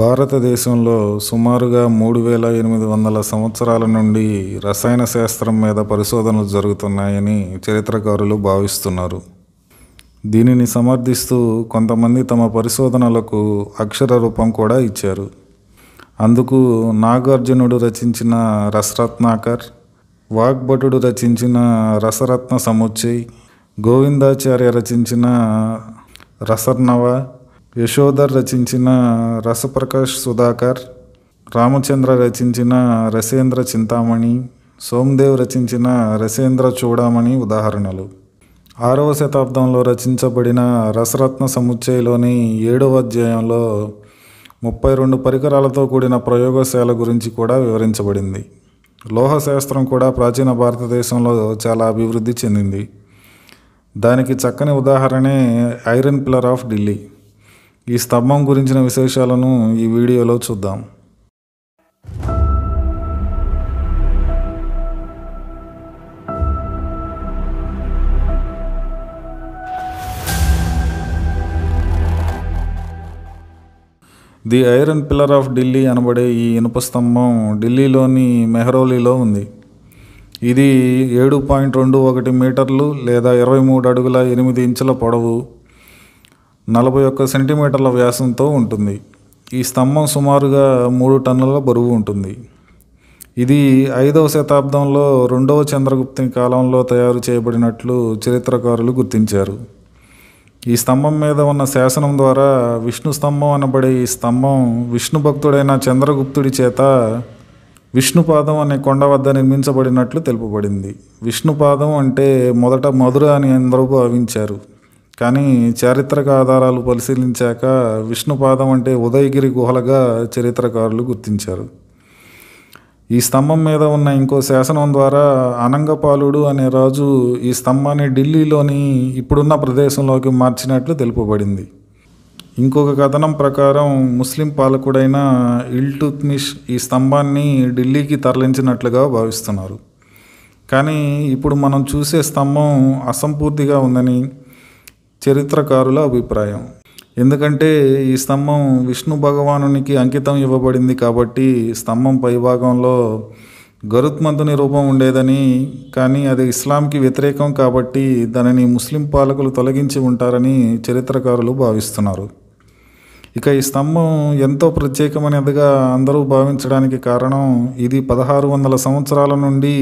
భారతదేశంలో సుమారుగా మూడు వేల ఎనిమిది వందల సంవత్సరాల నుండి రసాయన శాస్త్రం మీద పరిశోధనలు జరుగుతున్నాయని చరిత్రకారులు భావిస్తున్నారు దీనిని సమర్థిస్తూ కొంతమంది తమ పరిశోధనలకు అక్షర రూపం కూడా ఇచ్చారు అందుకు నాగార్జునుడు రచించిన రసరత్నాకర్ వాగ్భటుడు రచించిన రసరత్న సముచ్చయ్ గోవిందాచార్య రచించిన రసర్నవ యశోధర్ రచించిన రసప్రకాష్ సుధాకర్ రామచంద్ర రచించిన రసేంద్ర చింతామణి సోమదేవ్ రచించిన రసేంద్ర చూడామణి ఉదాహరణలు ఆరవ శతాబ్దంలో రచించబడిన రసరత్న సముచ్చయలోని ఏడవ అధ్యాయంలో ముప్పై రెండు పరికరాలతో కూడిన ప్రయోగశాల గురించి కూడా వివరించబడింది లోహశాస్త్రం కూడా ప్రాచీన భారతదేశంలో చాలా అభివృద్ధి చెందింది దానికి చక్కని ఉదాహరణే ఐరన్ పిల్లర్ ఆఫ్ ఢిల్లీ ఈ స్తంభం గురించిన విశేషాలను ఈ వీడియోలో చూద్దాం the iron pillar of Delhi అనబడే ఈ ఇనుప స్తంభం ఢిల్లీలోని మెహ్రౌలీలో ఉంది ఇది ఏడు పాయింట్ రెండు ఒకటి మీటర్లు లేదా ఇరవై మూడు అడుగుల ఎనిమిది ఇంచుల పొడవు నలభై ఒక్క సెంటీమీటర్ల వ్యాసంతో ఉంటుంది ఈ స్తంభం సుమారుగా మూడు టన్నుల బరువు ఉంటుంది ఇది ఐదవ శతాబ్దంలో రెండవ చంద్రగుప్తుని కాలంలో తయారు చేయబడినట్లు చరిత్రకారులు గుర్తించారు ఈ స్తంభం మీద ఉన్న శాసనం ద్వారా విష్ణు స్తంభం అనబడే ఈ స్తంభం విష్ణు భక్తుడైన చంద్రగుప్తుడి చేత విష్ణుపాదం అనే కొండ వద్ద నిర్మించబడినట్లు తెలుపబడింది విష్ణుపాదం అంటే మొదట మధుర అని అందరూ భావించారు కానీ చారిత్రక ఆధారాలు పరిశీలించాక విష్ణుపాదం అంటే ఉదయగిరి గుహలుగా చరిత్రకారులు గుర్తించారు ఈ స్తంభం మీద ఉన్న ఇంకో శాసనం ద్వారా అనంగపాలుడు అనే రాజు ఈ స్తంభాన్ని ఢిల్లీలోని ఇప్పుడున్న ప్రదేశంలోకి మార్చినట్లు తెలుపబడింది ఇంకొక కథనం ప్రకారం ముస్లిం పాలకుడైన ఇల్టుత్మిష్ ఈ స్తంభాన్ని ఢిల్లీకి తరలించినట్లుగా భావిస్తున్నారు కానీ ఇప్పుడు మనం చూసే స్తంభం అసంపూర్తిగా ఉందని చరిత్రకారుల అభిప్రాయం ఎందుకంటే ఈ స్తంభం విష్ణు భగవానునికి అంకితం ఇవ్వబడింది కాబట్టి స్తంభం పైభాగంలో గరుత్మంతుని రూపం ఉండేదని కానీ అది ఇస్లాంకి వ్యతిరేకం కాబట్టి దానిని ముస్లిం పాలకులు తొలగించి ఉంటారని చరిత్రకారులు భావిస్తున్నారు ఇక ఈ స్తంభం ఎంతో ప్రత్యేకమైనదిగా అందరూ భావించడానికి కారణం ఇది పదహారు వందల సంవత్సరాల నుండి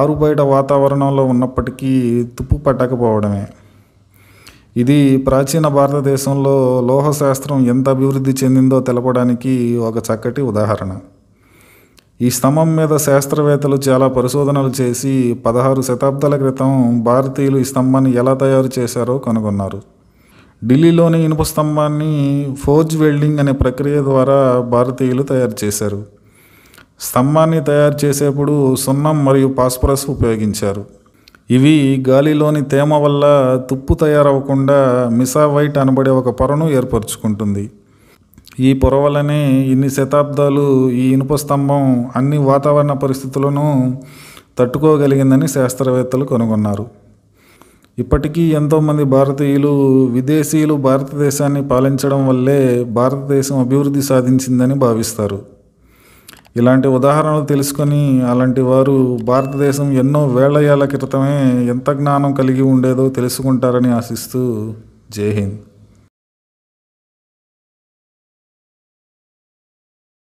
ఆరు బయట వాతావరణంలో ఉన్నప్పటికీ తుప్పు పట్టకపోవడమే ఇది ప్రాచీన భారతదేశంలో లోహశాస్త్రం ఎంత అభివృద్ధి చెందిందో తెలపడానికి ఒక చక్కటి ఉదాహరణ ఈ స్తంభం మీద శాస్త్రవేత్తలు చాలా పరిశోధనలు చేసి పదహారు శతాబ్దాల క్రితం భారతీయులు ఈ స్తంభాన్ని ఎలా తయారు చేశారో కనుగొన్నారు ఢిల్లీలోని ఇనుప స్తంభాన్ని ఫోర్జ్ వెల్డింగ్ అనే ప్రక్రియ ద్వారా భారతీయులు తయారు చేశారు స్తంభాన్ని తయారు చేసేప్పుడు సున్నం మరియు పాస్పరస్ ఉపయోగించారు ఇవి గాలిలోని తేమ వల్ల తుప్పు తయారవకుండా మిసావైట్ అనబడే ఒక పొరను ఏర్పరచుకుంటుంది ఈ పొర వల్లనే ఇన్ని శతాబ్దాలు ఈ ఇనుప స్తంభం అన్ని వాతావరణ పరిస్థితులను తట్టుకోగలిగిందని శాస్త్రవేత్తలు కనుగొన్నారు ఇప్పటికీ ఎంతోమంది భారతీయులు విదేశీయులు భారతదేశాన్ని పాలించడం వల్లే భారతదేశం అభివృద్ధి సాధించిందని భావిస్తారు ఇలాంటి ఉదాహరణలు తెలుసుకొని అలాంటి వారు భారతదేశం ఎన్నో వేల ఏళ్ల క్రితమే ఎంత జ్ఞానం కలిగి ఉండేదో తెలుసుకుంటారని ఆశిస్తూ జై హింద్